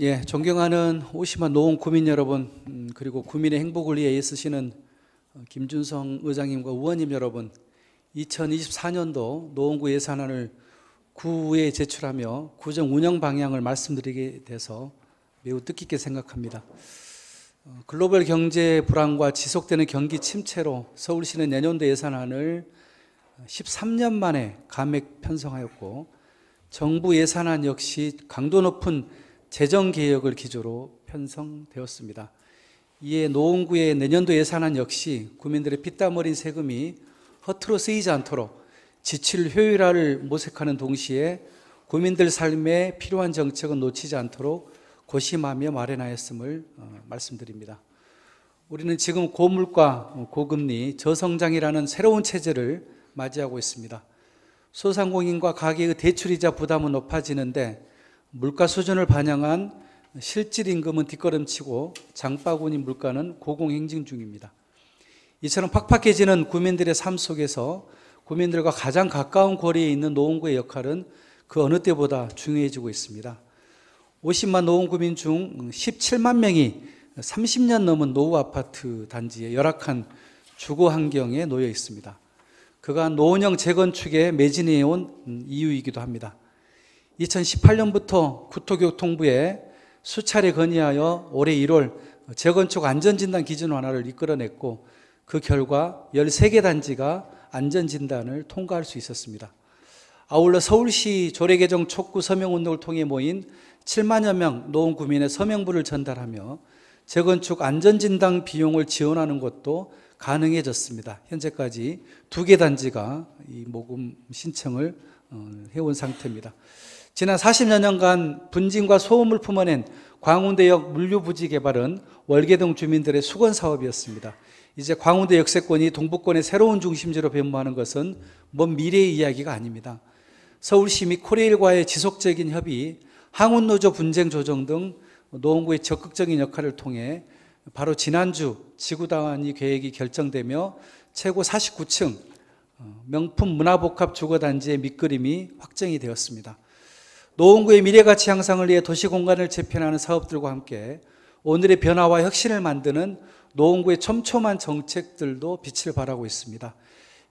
예, 존경하는 오시마 노원 구민 여러분, 음, 그리고 구민의 행복을 위해 애쓰시는 어, 김준성 의장님과 의원님 여러분, 2024년도 노원구 예산안을 구에 제출하며 구정 운영 방향을 말씀드리게 돼서 매우 뜻깊게 생각합니다. 어, 글로벌 경제 불황과 지속되는 경기 침체로 서울시는 내년도 예산안을 13년 어, 만에 감액 편성하였고 정부 예산안 역시 강도 높은 재정 개혁을 기조로 편성되었습니다. 이에 노원구의 내년도 예산안 역시 국민들의 피땀 어린 세금이 허투루 쓰이지 않도록 지출 효율화를 모색하는 동시에 국민들 삶에 필요한 정책은 놓치지 않도록 고심하며 마련하였음을 어, 말씀드립니다. 우리는 지금 고물가, 어, 고금리, 저성장이라는 새로운 체제를 맞이하고 있습니다. 소상공인과 가계의 대출이자 부담은 높아지는데 물가 수준을 반영한 실질 임금은 뒷걸음치고 장바구니 물가는 고공행진 중입니다. 이처럼 팍팍해지는 국민들의 삶 속에서 국민들과 가장 가까운 거리에 있는 노원구의 역할은 그 어느 때보다 중요해지고 있습니다. 50만 노원구민 중 17만 명이 30년 넘은 노후 아파트 단지의 열악한 주거 환경에 놓여 있습니다. 그간 노원형 재건축에 매진해온 이유이기도 합니다. 2018년부터 국토교통부에 수차례 건의하여 올해 1월 재건축 안전진단 기준 완화를 이끌어냈고 그 결과 13개 단지가 안전진단을 통과할 수 있었습니다. 아울러 서울시 조례개정 촉구 서명운동을 통해 모인 7만여 명 노원 구민의 서명부를 전달하며 재건축 안전진단 비용을 지원하는 것도 가능해졌습니다. 현재까지 두 개 단지가 이 모금 신청을 어, 해온 상태입니다. 지난 40여년간 분진과 소음을 품어낸 광운대역 물류부지 개발은 월계동 주민들의 수건 사업이었습니다. 이제 광운대 역세권이 동북권의 새로운 중심지로 변모하는 것은 먼 미래의 이야기가 아닙니다. 서울시 및 코레일과의 지속적인 협의, 항운노조 분쟁 조정 등 노원구의 적극적인 역할을 통해 바로 지난주 지구단위 계획이 결정되며 최고 49층 어, 명품 문화복합 주거단지의 밑그림이 확정이 되었습니다. 노원구의 미래가치 향상을 위해 도시공간을 재편하는 사업들과 함께 오늘의 변화와 혁신을 만드는 노원구의 촘촘한 정책들도 빛을 발하고 있습니다.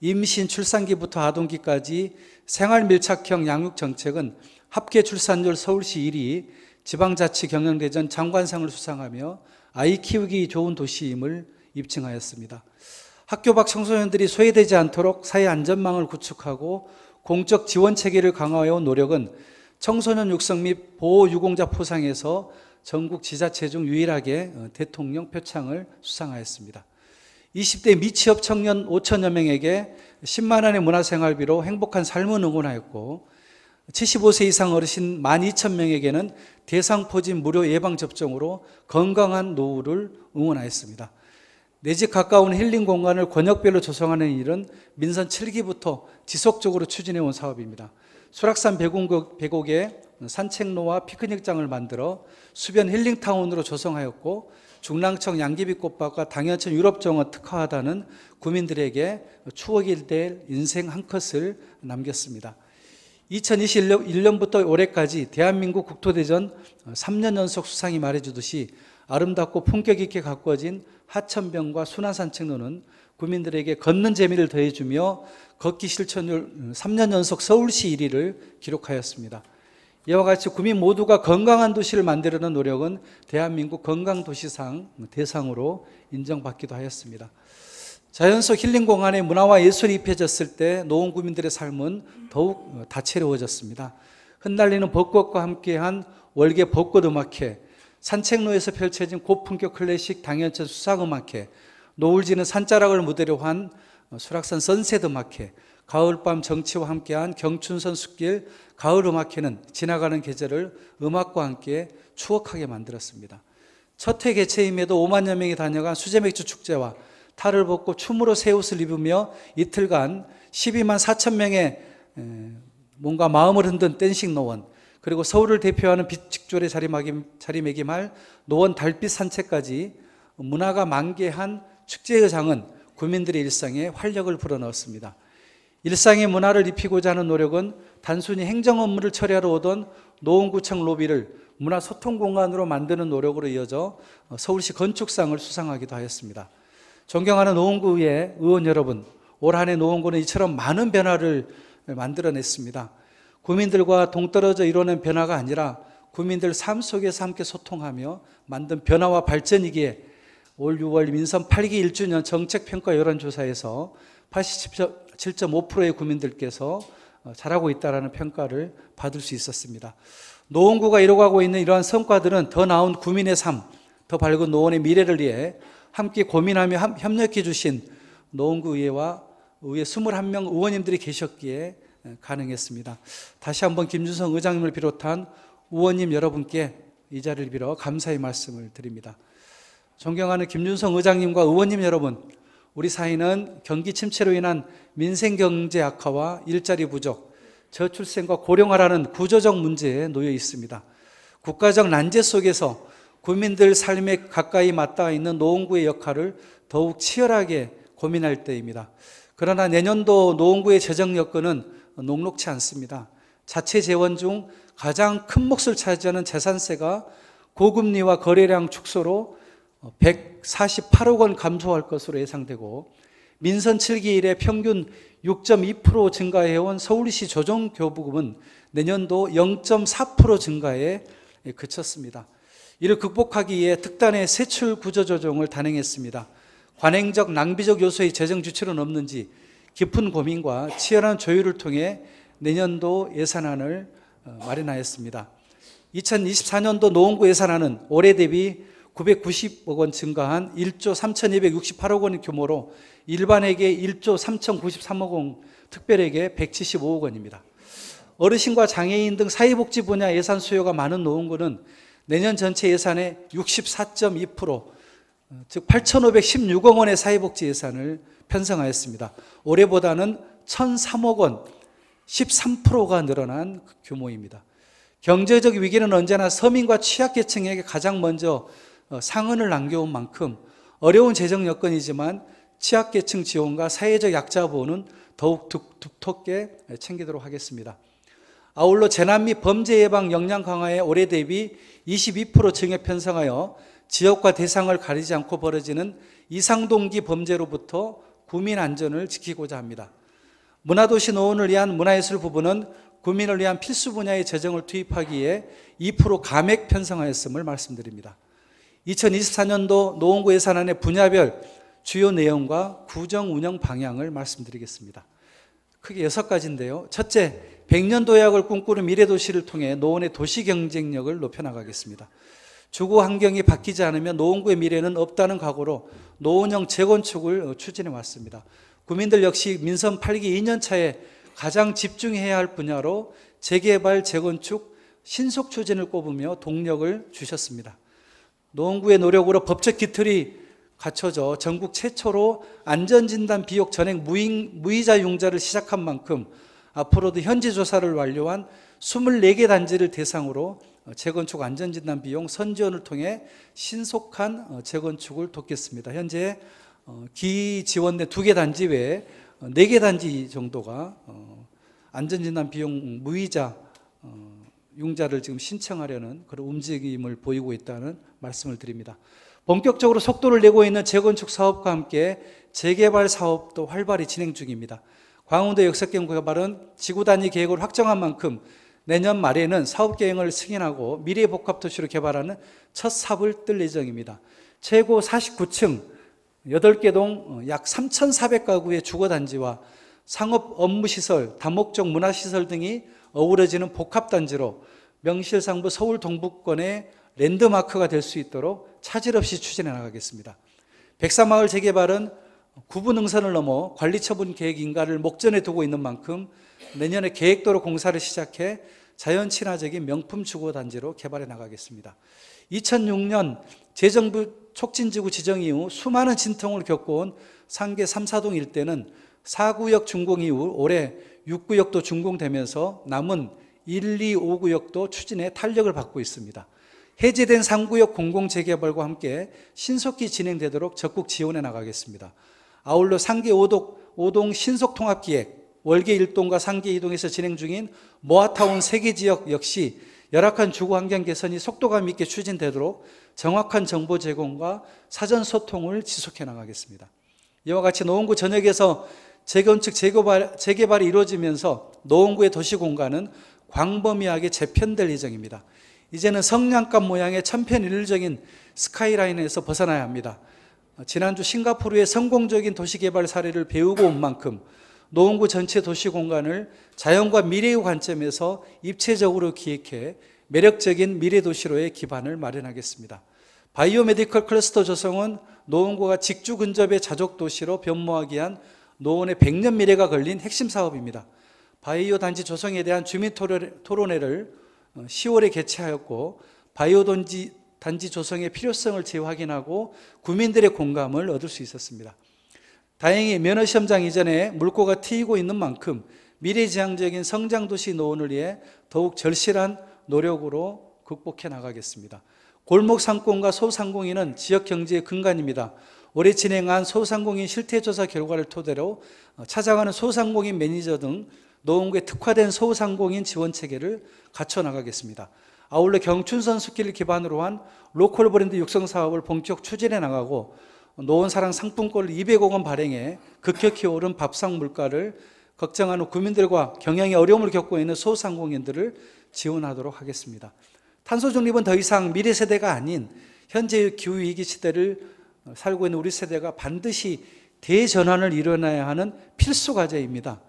임신 출산기부터 아동기까지 생활 밀착형 양육 정책은 합계 출산율 서울시 1위, 지방자치 경영대전 장관상을 수상하며 아이 키우기 좋은 도시임을 입증하였습니다. 학교 밖 청소년들이 소외되지 않도록 사회 안전망을 구축하고 공적 지원 체계를 강화해온 노력은 청소년 육성 및 보호 유공자 포상에서 전국 지자체 중 유일하게 어, 대통령 표창을 수상하였습니다. 20대 미취업 청년 5천여 명에게 10만 원의 문화생활비로 행복한 삶을 응원하였고 75세 이상 어르신 1 2 0명에게는 대상포진 무료 예방접종으로 건강한 노후를 응원하였습니다. 내 집 가까운 힐링 공간을 권역별로 조성하는 일은 민선 7기부터 지속적으로 추진해온 사업입니다. 수락산 백옥, 에 산책로와 피크닉장을 만들어 수변 힐링타운으로 조성하였고 중랑청 양귀비꽃밭과 당연천 유럽정원 특화하다는 구민들에게 추억이 될 인생 한 컷을 남겼습니다. 2021년부터 올해까지 대한민국 국토대전 3년 연속 수상이 말해주듯이 아름답고 품격 있게 가꾸어진 하천변과 순환산책로는 구민들에게 걷는 재미를 더해주며 걷기 실천율 3년 연속 서울시 1위를 기록하였습니다. 이와 같이 구민 모두가 건강한 도시를 만들려는 노력은 대한민국 건강도시상 대상으로 인정받기도 하였습니다. 자연 속 힐링공간에 문화와 예술이 입혀졌을 때 노원 구민들의 삶은 더욱 다채로워졌습니다. 흩날리는 벚꽃과 함께한 월계 벚꽃 음악회, 산책로에서 펼쳐진 고품격 클래식 당연천 수상음악회, 노을지는 산자락을 무대로 한 어, 수락산 선세드 마켓, 가을밤 정치와 함께한 경춘선 숲길 가을 음악회는 지나가는 계절을 음악과 함께 추억하게 만들었습니다. 첫 회 개최임에도 5만여 명이 다녀간 수제맥주 축제와 탈을 벗고 춤으로 새 옷을 입으며 이틀간 12만 4천 명의 뭔가 마음을 흔든 댄싱 노원, 그리고 서울을 대표하는 빛직졸에 자리매김할 노원 달빛 산책까지 문화가 만개한 축제의 장은 국민들의 일상에 활력을 불어넣었습니다. 일상의 문화를 입히고자 하는 노력은 단순히 행정 업무를 처리하러 오던 노원구청 로비를 문화소통공간으로 만드는 노력으로 이어져 서울시 건축상을 수상하기도 하였습니다. 존경하는 노원구의 의원 여러분, 올 한해 노원구는 이처럼 많은 변화를 만들어냈습니다. 국민들과 동떨어져 이뤄낸 변화가 아니라 국민들 삶 속에서 함께 소통하며 만든 변화와 발전이기에 올 6월 민선 8기 1주년 정책평가 여론조사에서 87.5%의 국민들께서 어, 잘하고 있다라는 평가를 받을 수 있었습니다. 노원구가 이뤄가고 있는 이러한 성과들은 더 나은 구민의 삶, 더 밝은 노원의 미래를 위해 함께 고민하며 협력해 주신 노원구의회와 의회 21명 의원님들이 계셨기에 가능했습니다. 다시 한번 김준성 의장님을 비롯한 의원님 여러분께 이 자리를 빌어 감사의 말씀을 드립니다. 존경하는 김준성 의장님과 의원님 여러분, 우리 사회는 경기 침체로 인한 민생 경제 악화와 일자리 부족, 저출생과 고령화라는 구조적 문제에 놓여 있습니다. 국가적 난제 속에서 국민들 삶에 가까이 맞닿아 있는 노원구의 역할을 더욱 치열하게 고민할 때입니다. 그러나 내년도 노원구의 재정 여건은 녹록치 않습니다. 자체 재원 중 가장 큰 몫을 차지하는 재산세가 고금리와 거래량 축소로 148억 어, 원 감소할 것으로 예상되고 민선 7기 이래 평균 6.2% 증가해온 서울시 조정교부금은 내년도 0.4% 증가에 그쳤습니다. 이를 극복하기 위해 특단의 세출 구조 조정을 단행했습니다. 관행적 낭비적 요소의 재정 주체는 없는지 깊은 고민과 치열한 조율을 통해 내년도 예산안을 어, 마련하였습니다. 2024년도 노원구 예산안은 올해 대비 990억 원 증가한 1조 3,268억 원의 규모로 일반에게 1조 3,093억 원, 특별에게 175억 원입니다. 어르신과 장애인 등 사회복지 분야 예산 수요가 많은 노원구는 내년 전체 예산의 64.2%, 즉 8,516억 원의 사회복지 예산을 편성하였습니다. 올해보다는 1,003억 원, 13%가 늘어난 규모입니다. 경제적 위기는 언제나 서민과 취약계층에게 가장 먼저 어, 상흔을 남겨온 만큼 어려운 재정 여건이지만 취약계층 지원과 사회적 약자 보호는 더욱 두텁게 챙기도록 하겠습니다. 아울러 재난 및 범죄 예방 역량 강화에 올해 대비 22% 증액 편성하여 지역과 대상을 가리지 않고 벌어지는 이상동기 범죄로부터 국민 안전을 지키고자 합니다. 문화도시 노원을 위한 문화예술 부분은 국민을 위한 필수 분야의 재정을 투입하기에 2% 감액 편성하였음을 말씀드립니다. 2024년도 노원구 예산안의 분야별 주요 내용과 구정 운영 방향을 말씀드리겠습니다. 크게 여섯 가지인데요. 첫째, 100년 도약을 꿈꾸는 미래 도시를 통해 노원의 도시 경쟁력을 높여나가겠습니다. 주거 환경이 바뀌지 않으면 노원구의 미래는 없다는 각오로 노원형 재건축을 추진해 왔습니다. 구민들 역시 민선 8기 2년 차에 가장 집중해야 할 분야로 재개발, 재건축, 신속 추진을 꼽으며 동력을 주셨습니다. 농구의 노력으로 법적 기틀이 갖춰져 전국 최초로 안전진단 비용 전액 무이, 인무자 융자를 시작한 만큼 앞으로도 현지 조사를 완료한 24개 단지를 대상으로 어, 재건축 안전진단 비용 선지원을 통해 신속한 어, 재건축을 돕겠습니다. 현재 어, 기지원내 두 개 단지 외에 4개 단지 정도가 안전진단 비용 무이자 융자를 지금 신청하려는 그런 움직임을 보이고 있다는 말씀을 드립니다. 본격적으로 속도를 내고 있는 재건축 사업과 함께 재개발 사업도 활발히 진행 중입니다. 광운대 역세권 개발은 지구 단위 계획을 확정한 만큼 내년 말에는 사업 계획을 승인하고 미래 복합 도시로 개발하는 첫 삽을 뜰 예정입니다. 최고 49층 8개 동약 어, 3,400가구의 주거 단지와 상업 업무 시설, 다목적 문화 시설 등이 어우러지는 복합단지로 명실상부 서울 동북권의 랜드마크가 될 수 있도록 차질 없이 추진해 나가겠습니다. 백사마을 재개발은 구분능선을 넘어 관리처분 계획 인가를 목전에 두고 있는 만큼 내년에 계획도로 공사를 시작해 자연 친화적인 명품 주거 단지로 개발해 나가겠습니다. 2006년 재정부 촉진지구 지정 이후 수많은 진통을 겪어온 상계 3, 4동 일대는 4구역 준공 이후 올해 6구역도 준공되면서 남은 1, 2, 5구역도 추진에 탄력을 받고 있습니다. 해제된 3구역 공공재개발과 함께 신속히 진행되도록 적극 지원해 나가겠습니다. 아울러 상계 5동, 5동 신속통합기획, 월계 1동과 상계 2동에서 진행 중인 모아타운 세계지역 역시 열악한 주거 환경 개선이 속도감 있게 추진되도록 정확한 정보 제공과 사전 소통을 지속해 나가겠습니다. 이와 같이 노원구 전역에서 재건축, 재개발, 재개발이 이루어지면서 노원구의 도시 공간은 광범위하게 재편될 예정입니다. 이제는 성냥갑 모양의 천편일률적인 스카이라인에서 벗어나야 합니다. 지난주 싱가포르의 성공적인 도시개발 사례를 배우고 온 만큼 노원구 전체 도시 공간을 자연과 미래의 관점에서 입체적으로 기획해 매력적인 미래 도시로의 기반을 마련하겠습니다. 바이오메디컬 클러스터 조성은 노원구가 직주 근접의 자족 도시로 변모하기 위한 노원의 100년 미래가 걸린 핵심 사업입니다. 바이오 단지 조성에 대한 주민 토론회를 10월에 어, 개최하였고 바이오 단지, 단지 조성의 필요성을 재확인하고 구민들의 공감을 얻을 수 있었습니다. 다행히 면허시험장 이전에 물꼬가 트이고 있는 만큼 미래지향적인 성장도시 노원을 위해 더욱 절실한 노력으로 극복해 나가겠습니다. 골목 상권과 소상공인은 지역 경제의 근간입니다. 올해 진행한 소상공인 실태조사 결과를 토대로 어, 찾아가는 소상공인 매니저 등 노원구에 특화된 소상공인 지원 체계를 갖춰 나가겠습니다. 아울러 경춘선 숲길을 기반으로 한 로컬 브랜드 육성 사업을 본격 추진해 나가고 노원사랑 상품권을 200억 원 발행해 급격히 오른 밥상 물가를 걱정하는 국민들과 경영의 어려움을 겪고 있는 소상공인들을 지원하도록 하겠습니다. 탄소 중립은 더 이상 미래 세대가 아닌 현재의 기후위기 시대를 살고 있는 우리 세대가 반드시 대전환을 일어나야 하는 필수 과제입니다.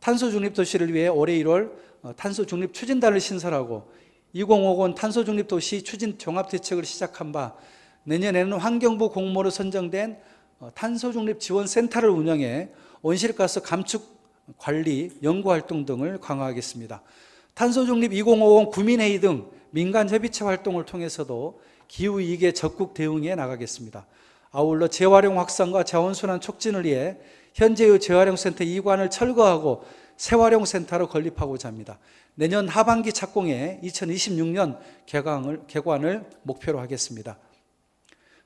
탄소 중립 도시를 위해 올해 1월 어, 탄소 중립 추진단을 신설하고 2050 탄소 중립 도시 추진 종합 대책을 시작한 바 내년에는 환경부 공모로 선정된 어, 탄소 중립 지원 센터를 운영해 온실가스 감축 관리 연구 활동 등을 강화하겠습니다. 탄소 중립 2050 구민회의 등 민간 협의체 활동을 통해서도 기후 위기에 적극 대응해 나가겠습니다. 아울러 재활용 확산과 자원순환 촉진을 위해 현재의 재활용센터 이관을 철거하고 새활용센터로 건립하고자 합니다. 내년 하반기 착공해 2026년 개강을, 개관을 목표로 하겠습니다.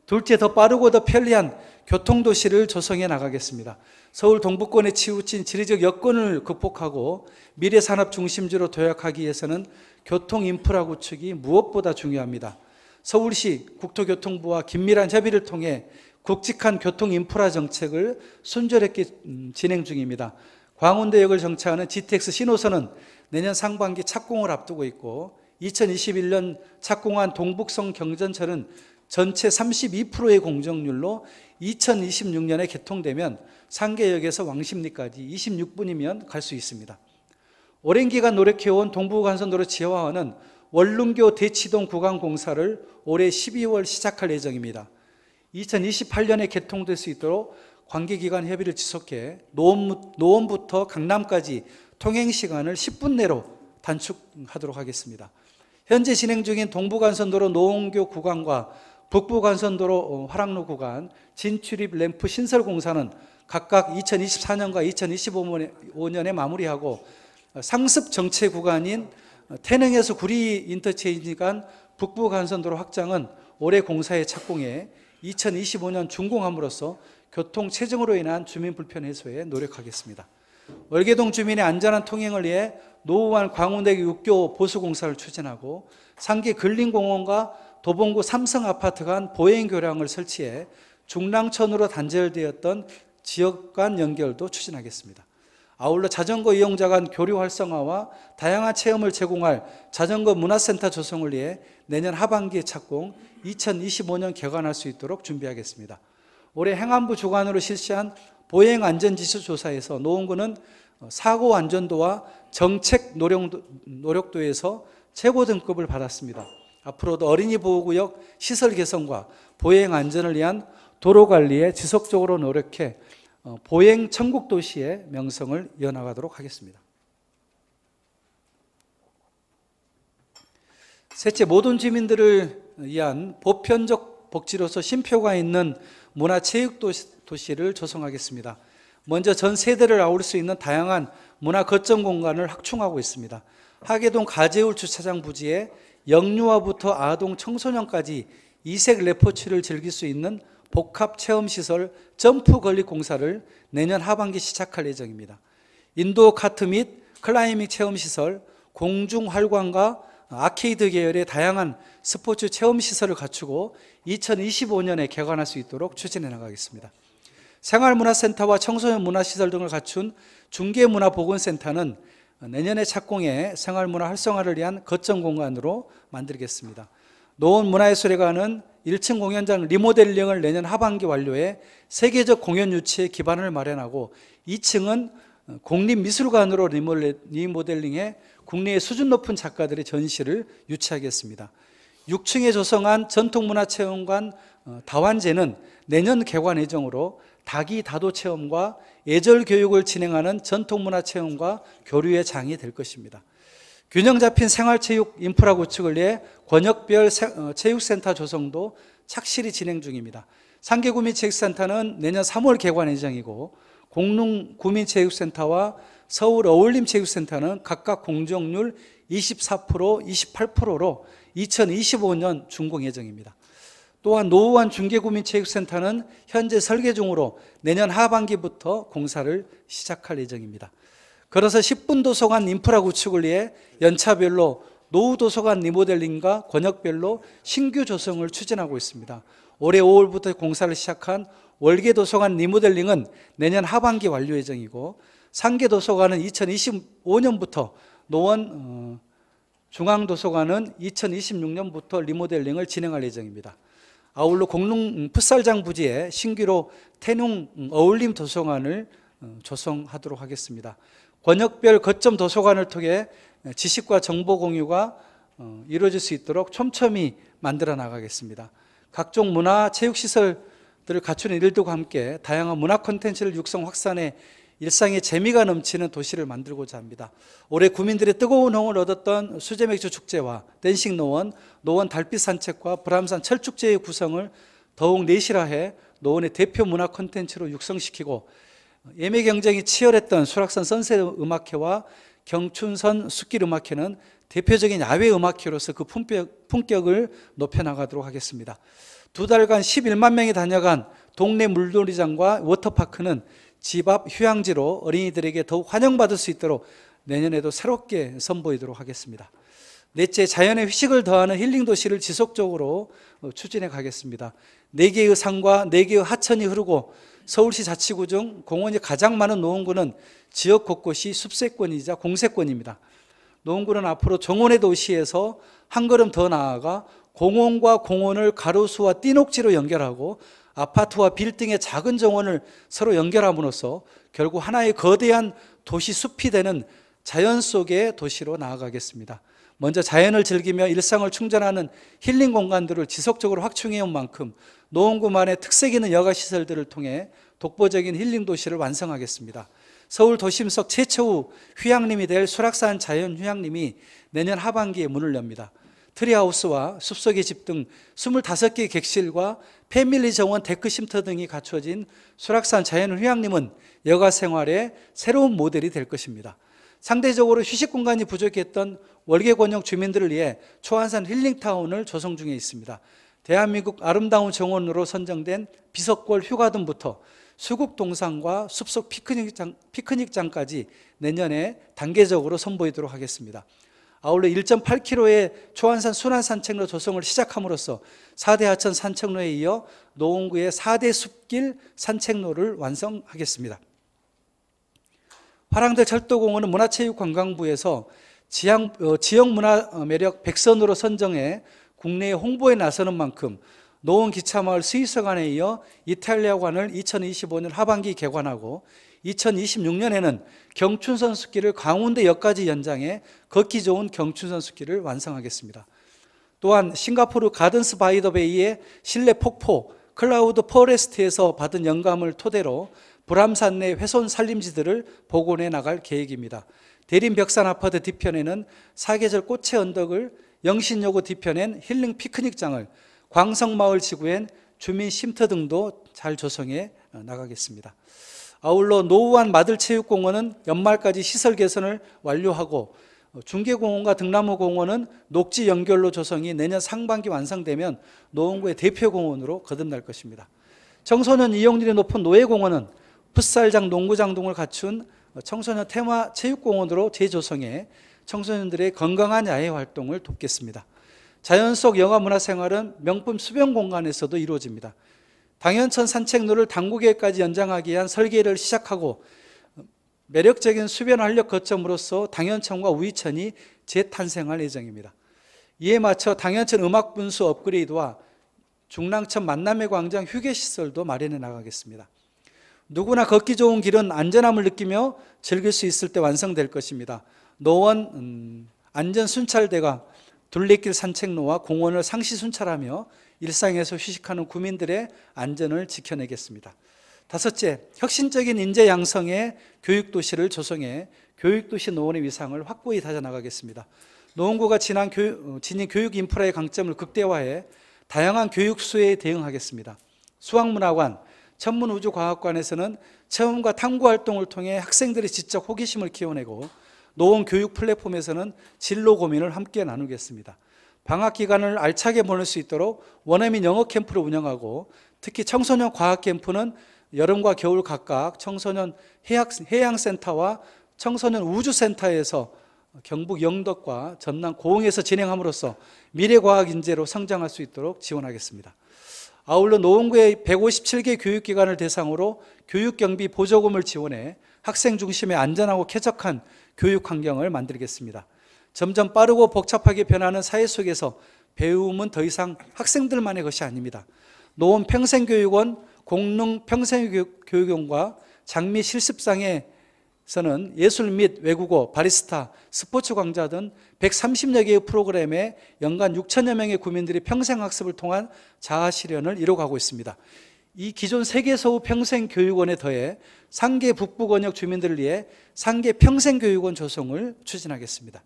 둘째, 더 빠르고 더 편리한 교통도시를 조성해 나가겠습니다. 서울 동북권에 치우친 지리적 여건을 극복하고 미래산업 중심지로 도약하기 위해서는 교통 인프라 구축이 무엇보다 중요합니다. 서울시 국토교통부와 긴밀한 협의를 통해 굵직한 교통 인프라 정책을 순조롭게 음, 진행 중입니다. 광운대역을 정차하는 GTX 신호선은 내년 상반기 착공을 앞두고 있고 2021년 착공한 동북성 경전철은 전체 32%의 공정률로 2026년에 개통되면 상계역에서 왕십리까지 26분이면 갈 수 있습니다. 오랜 기간 노력해온 동부간선 도로 지하화는 원룸교 대치동 구간 공사를 올해 12월 시작할 예정입니다. 2028년에 개통될 수 있도록 관계기관 협의를 지속해 노원, 부터 강남까지 통행시간을 10분 내로 단축하도록 하겠습니다. 현재 진행 중인 동부간선도로 노원교 구간과 북부간선도로 화랑로 어, 구간 진출입 램프 신설 공사는 각각 2024년과 2025년에 마무리하고 상습 정체 구간인 태릉에서 구리 인터체인지간 북부 간선도로 확장은 올해 공사에 착공해 2025년 준공함으로써 교통 체증으로 인한 주민 불편 해소에 노력하겠습니다. 월계동 주민의 안전한 통행을 위해 노후한 광운대교 교 보수공사를 추진하고 상계 근린공원과 도봉구 삼성아파트 간 보행교량을 설치해 중랑천으로 단절되었던 지역 간 연결도 추진하겠습니다. 아울러 자전거 이용자 간 교류 활성화와 다양한 체험을 제공할 자전거 문화센터 조성을 위해 내년 하반기에 착공 2025년 개관할 수 있도록 준비하겠습니다. 올해 행안부 주관으로 실시한 보행 안전지수 조사에서 노원구는 사고 안전도와 정책 노력도, 에서 최고 등급을 받았습니다. 앞으로도 어린이 보호구역 시설 개선과 보행 안전을 위한 도로 관리에 지속적으로 노력해 어, 보행 천국 도시의 명성을 이어나가도록 하겠습니다. 셋째, 모든 주민들을 위한 보편적 복지로서 심표가 있는 문화체육 도시를 조성하겠습니다. 먼저 전 세대를 아울 수 있는 다양한 문화 거점 공간을 확충하고 있습니다. 하계동 가재울 주차장 부지에 영유아부터 아동 청소년까지 이색 레포츠를 즐길 수 있는 복합체험시설 점프건립공사를 내년 하반기 시작할 예정입니다. 인도 카트 및 클라이밍 체험시설, 공중활관과 아케이드 계열의 다양한 스포츠 체험시설을 갖추고 2025년에 개관할 수 있도록 추진해 나가겠습니다. 생활문화센터와 청소년 문화시설 등을 갖춘 중계문화보건센터는 내년에 착공해 생활문화 활성화를 위한 거점 공간으로 만들겠습니다. 노원문화예술회관은 1층 공연장 리모델링을 내년 하반기 완료해 세계적 공연 유치의 기반을 마련하고 2층은 국립미술관으로 리모델링해 국내의 수준 높은 작가들의 전시를 유치하겠습니다. 6층에 조성한 전통문화체험관 어, 다완제는 내년 개관 예정으로 다기 다도 체험과 예절 교육을 진행하는 전통문화체험과 교류의 장이 될 것입니다. 균형 잡힌 생활체육 인프라 구축을 위해 권역별 어, 체육센터 조성도 착실히 진행 중입니다. 상계구민체육센터는 내년 3월 개관 예정이고 공릉구민체육센터와 서울 어울림체육센터는 각각 공정률 24%, 28%로 2025년 준공 예정입니다. 또한 노후한 중계구민체육센터는 현재 설계 중으로 내년 하반기부터 공사를 시작할 예정입니다. 그래서 10분 도서관 인프라 구축을 위해 연차별로 노후 도서관 리모델링과 권역별로 신규 조성을 추진하고 있습니다. 올해 5월부터 공사를 시작한 월계 도서관 리모델링은 내년 하반기 완료 예정이고 상계 도서관은 2025년부터 노원 어, 중앙 도서관은 2026년부터 리모델링을 진행할 예정입니다. 아울러 공릉 음, 풋살장 부지에 신규로 태농 음, 어울림 도서관을 어, 조성하도록 하겠습니다. 권역별 거점 도서관을 통해 지식과 정보 공유가 어, 이루어질 수 있도록 촘촘히 만들어 나가겠습니다. 각종 문화, 체육시설들을 갖춘 일들과 함께 다양한 문화 콘텐츠를 육성 확산해 일상의 재미가 넘치는 도시를 만들고자 합니다. 올해 구민들의 뜨거운 홍을 얻었던 수제맥주 축제와 댄싱 노원, 노원 달빛 산책과 브람산 철축제의 구성을 더욱 내실화해 노원의 대표 문화 콘텐츠로 육성시키고 예매 경쟁이 치열했던 수락산 선셋 음악회와 경춘선 숲길 음악회는 대표적인 야외 음악회로서 그 품격, 을 높여나가도록 하겠습니다. 두 달간 11만 명이 다녀간 동네 물놀이장과 워터파크는 집 앞 휴양지로 어린이들에게 더욱 환영받을 수 있도록 내년에도 새롭게 선보이도록 하겠습니다. 넷째, 자연의 휴식을 더하는 힐링 도시를 지속적으로 추진해 가겠습니다. 네 개의 산과 네 개의 하천이 흐르고 서울시 자치구 중 공원이 가장 많은 노원구는 지역 곳곳이 숲세권이자 공세권입니다. 노원구는 앞으로 정원의 도시에서 한 걸음 더 나아가 공원과 공원을 가로수와 띠녹지로 연결하고 아파트와 빌딩의 작은 정원을 서로 연결함으로써 결국 하나의 거대한 도시 숲이 되는 자연 속의 도시로 나아가겠습니다. 먼저 자연을 즐기며 일상을 충전하는 힐링 공간들을 지속적으로 확충해온 만큼 노원구만의 특색 있는 여가 시설들을 통해 독보적인 힐링 도시를 완성하겠습니다. 서울 도심 속 최초 휴양림이 될 수락산 자연 휴양림이 내년 하반기에 문을 엽니다. 트리하우스와 숲속의 집 등 25개 객실과 패밀리 정원 데크 쉼터 등이 갖춰진 수락산 자연 휴양림은 여가 생활의 새로운 모델이 될 것입니다. 상대적으로 휴식 공간이 부족했던 월계 권역 주민들을 위해 초안산 힐링타운을 조성 중에 있습니다. 대한민국 아름다운 정원으로 선정된 비석골 휴가등부터 수국 동상과 숲속 피크닉장, 피크닉장까지 내년에 단계적으로 선보이도록 하겠습니다. 아울러 1.8km의 초한산 순환 산책로 조성을 시작함으로써 4대 하천 산책로에 이어 노원구의 4대 숲길 산책로를 완성하겠습니다. 화랑대 철도공원은 문화체육관광부에서 지향, 어, 지역 문화 어, 매력 백선으로 선정해 국내 홍보에 나서는 만큼 노원 기차마을 스위스관에 이어 이탈리아관을 2025년 하반기 개관하고 2026년에는 경춘선수길을 강원대역까지 연장해 걷기 좋은 경춘선수길을 완성하겠습니다. 또한 싱가포르 가든스 바이 더 베이의 실내 폭포 클라우드 포레스트에서 받은 영감을 토대로 불암산 내 훼손 산림지들을 복원해 나갈 계획입니다. 대림 벽산 아파트 뒤편에는 사계절 꽃의 언덕을 영신여고 뒤편엔 힐링 피크닉장을 광성마을 지구엔 주민 쉼터 등도 잘 조성해 어, 나가겠습니다. 아울러 노후한 마들체육공원은 연말까지 시설 개선을 완료하고 어, 중계공원과 등나무공원은 녹지 연결로 조성이 내년 상반기 완성되면 노원구의 대표공원으로 거듭날 것입니다. 청소년 이용률이 높은 노예공원은 풋살장, 농구장 등을 갖춘 청소년 테마 체육공원으로 재조성해 청소년들의 건강한 야외 활동을 돕겠습니다. 자연 속 영화 문화 생활은 명품 수변 공간에서도 이루어집니다. 당연천 산책로를 당구계까지 연장하기 위한 설계를 시작하고 매력적인 수변 활력 거점으로서 당연천과 우이천이 재탄생할 예정입니다. 이에 맞춰 당연천 음악 분수 업그레이드와 중랑천 만남의 광장 휴게 시설도 마련해 나가겠습니다. 누구나 걷기 좋은 길은 안전함을 느끼며 즐길 수 있을 때 완성될 것입니다. 노원 음, 안전 순찰대가 둘레길 산책로와 공원을 상시 순찰하며 일상에서 휴식하는 구민들의 안전을 지켜내겠습니다. 다섯째, 혁신적인 인재 양성의 교육 도시를 조성해 교육 도시 노원의 위상을 확고히 다져나가겠습니다. 노원구가 지난 교육, 진인 어, 교육 인프라의 강점을 극대화해 다양한 교육 수에 대응하겠습니다. 수학문화관, 천문우주과학관에서는 체험과 탐구 활동을 통해 학생들의 지적 호기심을 키워내고 노원 교육 플랫폼에서는 진로 고민을 함께 나누겠습니다. 방학 기간을 알차게 보낼 수 있도록 원어민 영어 캠프를 운영하고 특히 청소년 과학 캠프는 여름과 겨울 각각 청소년 해양, 센터와 청소년 우주센터에서 경북 영덕과 전남 고흥에서 진행함으로써 미래과학 인재로 성장할 수 있도록 지원하겠습니다. 아울러 노원구의 157개 교육기관을 대상으로 교육경비 보조금을 지원해 학생 중심의 안전하고 쾌적한 교육 환경을 만들겠습니다. 점점 빠르고 복잡하게 변하는 사회 속에서 배움은 더 이상 학생들만의 것이 아닙니다. 노원 평생교육원, 공릉 평생교육원과 장미 실습상의 서는 예술 및 외국어, 바리스타, 스포츠 강좌 등 130여 개의 프로그램에 연간 6천여 명의 구민들이 평생 학습을 통한 자아 실현을 이뤄가고 있습니다. 이 기존 세계서우 평생교육원에 더해 상계 북부권역 주민들을 위해 상계 평생교육원 조성을 추진하겠습니다.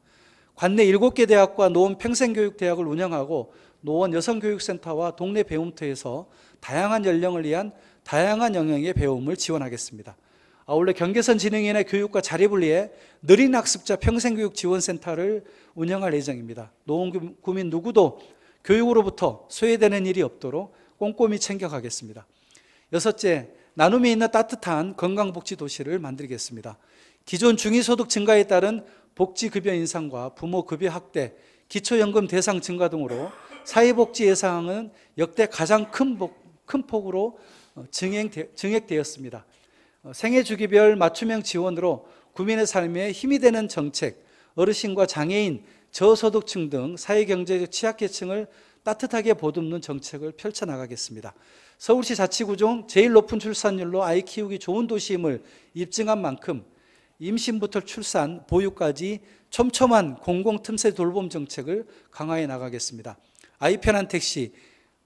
관내 7개 대학과 노원 평생교육대학을 운영하고 노원 여성교육센터와 동네 배움터에서 다양한 연령을 위한 다양한 영역의 배움을 지원하겠습니다. 아 원래 경계선 진흥위원 교육과 자립을 위해 느린 학습자 평생교육 지원센터를 운영할 예정입니다. 노원 구민 누구도 교육으로부터 소외되는 일이 없도록 꼼꼼히 챙겨가겠습니다. 여섯째, 나눔이 있는 따뜻한 건강복지 도시를 만들겠습니다. 기존 중위소득 증가에 따른 복지급여 인상과 부모급여 확대, 기초연금 대상 증가 등으로 사회복지 예상은 역대 가장 큰, 복, 큰 폭으로 증액되, 증액되었습니다. 어, 생애 주기별 맞춤형 지원으로 국민의 삶에 힘이 되는 정책, 어르신과 장애인, 저소득층 등 사회경제적 취약계층을 따뜻하게 보듬는 정책을 펼쳐나가겠습니다. 서울시 자치구종 제일 높은 출산율로 아이 키우기 좋은 도시임을 입증한 만큼 임신부터 출산, 보육까지 촘촘한 공공 틈새 돌봄 정책을 강화해 나가겠습니다. 아이 편한 택시,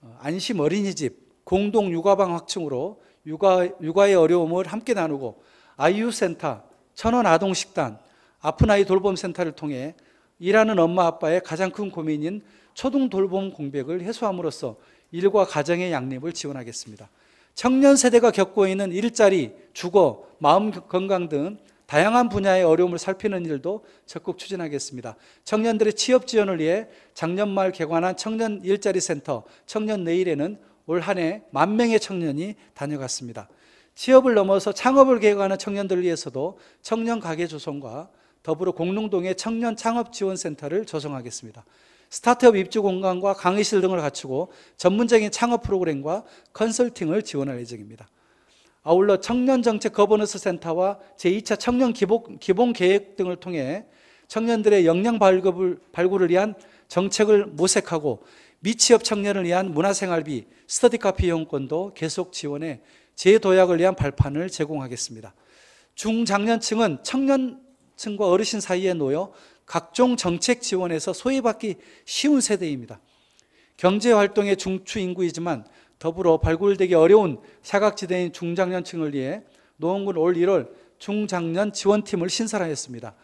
어, 안심 어린이집, 공동 육아방 확충으로 육아, 육아의 어려움을 함께 나누고 아이유센터, 천원아동식단, 아픈아이 돌봄센터를 통해 일하는 엄마 아빠의 가장 큰 고민인 초등 돌봄 공백을 해소함으로써 일과 가정의 양립을 지원하겠습니다. 청년 세대가 겪고 있는 일자리, 주거, 마음 건강 등 다양한 분야의 어려움을 살피는 일도 적극 추진하겠습니다. 청년들의 취업 지원을 위해 작년 말 개관한 청년 일자리 센터 청년 내일에는 올한해만 명의 청년이 다녀갔습니다. 취업을 넘어서 창업을 계획하는 청년들을 위해서도 청년 가게 조성과 더불어 공릉동의 청년 창업 지원 센터를 조성하겠습니다. 스타트업 입주 공간과 강의실 등을 갖추고 전문적인 창업 프로그램과 컨설팅을 지원할 예정입니다. 아울러 청년 정책 거버넌스 센터와 제2차 청년 기본, 기본 계획 등을 통해 청년들의 역량 발굴을 위한 정책을 모색하고 미취업 청년을 위한 문화생활비, 스터디카피 이용권도 계속 지원해 재도약을 위한 발판을 제공하겠습니다. 중장년층은 청년층과 어르신 사이에 놓여 각종 정책 지원에서 소외받기 쉬운 세대입니다. 경제활동의 중추인구이지만 더불어 발굴되기 어려운 사각지대인 중장년층을 위해 노원군 올 1월 중장년 지원팀을 신설하였습니다.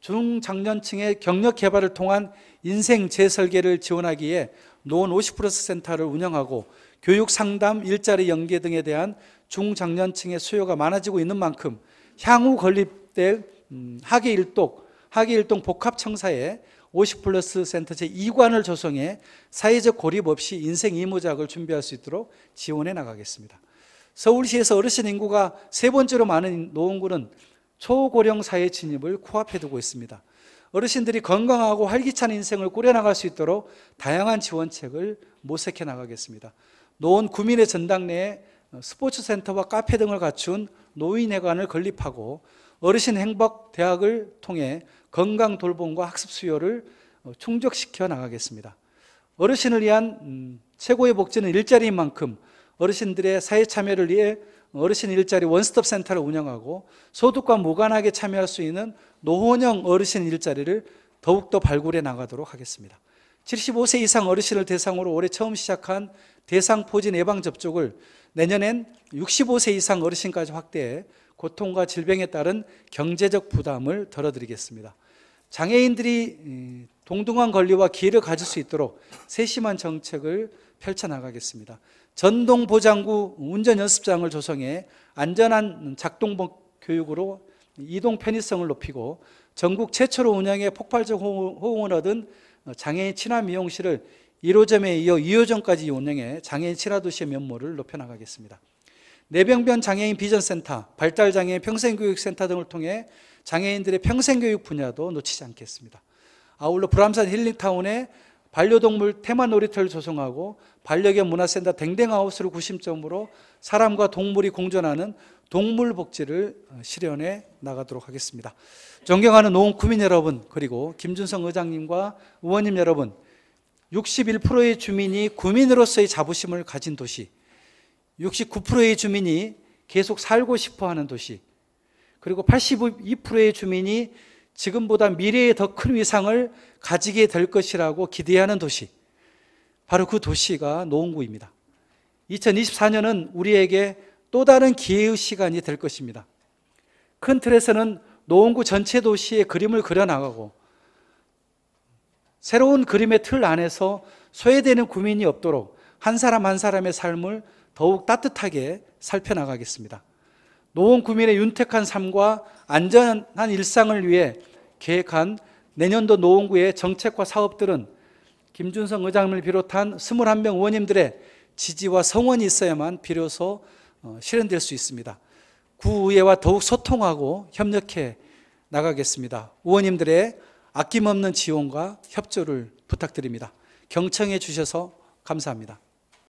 중장년층의 경력 개발을 통한 인생 재설계를 지원하기에 노원 50% 센터를 운영하고 교육 상담, 일자리 연계 등에 대한 중장년층의 수요가 많아지고 있는 만큼 향후 건립될 음, 학예 일동, 학예 일동 복합 청사에 50 플러스 센터 제2관을 조성해 사회적 고립 없이 인생 이모작을 준비할 수 있도록 지원해 나가겠습니다. 서울시에서 어르신 인구가 세 번째로 많은 노원구는 초고령 사회 진입을 코앞에 두고 있습니다. 어르신들이 건강하고 활기찬 인생을 꾸려나갈 수 있도록 다양한 지원책을 모색해 나가겠습니다. 노원 구민의 전당 내에 어, 스포츠센터와 카페 등을 갖춘 노인회관을 건립하고 어르신 행복 대학을 통해 건강 돌봄과 학습 수요를 어, 충족시켜 나가겠습니다. 어르신을 위한 음, 최고의 복지는 일자리인 만큼 어르신들의 사회 참여를 위해 어르신 일자리 원스톱 센터를 운영하고 소득과 무관하게 참여할 수 있는 노혼형 어르신 일자리를 더욱더 발굴해 나가도록 하겠습니다. 75세 이상 어르신을 대상으로 올해 처음 시작한 대상포진 예방접종을 내년엔 65세 이상 어르신까지 확대해 고통과 질병에 따른 경제적 부담을 덜어드리겠습니다. 장애인들이 동등한 권리와 기회를 가질 수 있도록 세심한 정책을 펼쳐나가겠습니다. 전동 보장구 운전 연습장을 조성해 안전한 작동법 교육으로 이동 편의성을 높이고 전국 최초로 운영해 폭발적 호응을 얻은 장애인 친화 미용실을 1호점에 이어 2호점까지 운영해 장애인 친화 도시의 면모를 높여 나가겠습니다. 내병변 장애인 비전센터, 발달장애인 평생교육센터 등을 통해 장애인들의 평생교육 분야도 놓치지 않겠습니다. 아울러 불암산 힐링타운의 반려동물 테마 놀이터를 조성하고 반려견 문화센터 댕댕하우스를 구심점으로 사람과 동물이 공존하는 동물 복지를 어, 실현해 나가도록 하겠습니다. 존경하는 노원 구민 여러분 그리고 김준성 의장님과 의원님 여러분 61%의 주민이 구민으로서의 자부심을 가진 도시 69%의 주민이 계속 살고 싶어 하는 도시 그리고 82%의 주민이 지금보다 미래에 더 큰 위상을 가지게 될 것이라고 기대하는 도시. 바로 그 도시가 노원구입니다. 2024년은 우리에게 또 다른 기회의 시간이 될 것입니다. 큰 틀에서는 노원구 전체 도시의 그림을 그려나가고 새로운 그림의 틀 안에서 소외되는 구민이 없도록 한 사람 한 사람의 삶을 더욱 따뜻하게 살펴나가겠습니다. 노원 구민의 윤택한 삶과 안전한 일상을 위해 계획한 내년도 노원구의 정책과 사업들은 김준성 의장을 비롯한 21명 의원님들의 지지와 성원이 있어야만 비로소 어, 실현될 수 있습니다. 구의회와 더욱 소통하고 협력해 나가겠습니다. 의원님들의 아낌없는 지원과 협조를 부탁드립니다. 경청해 주셔서 감사합니다.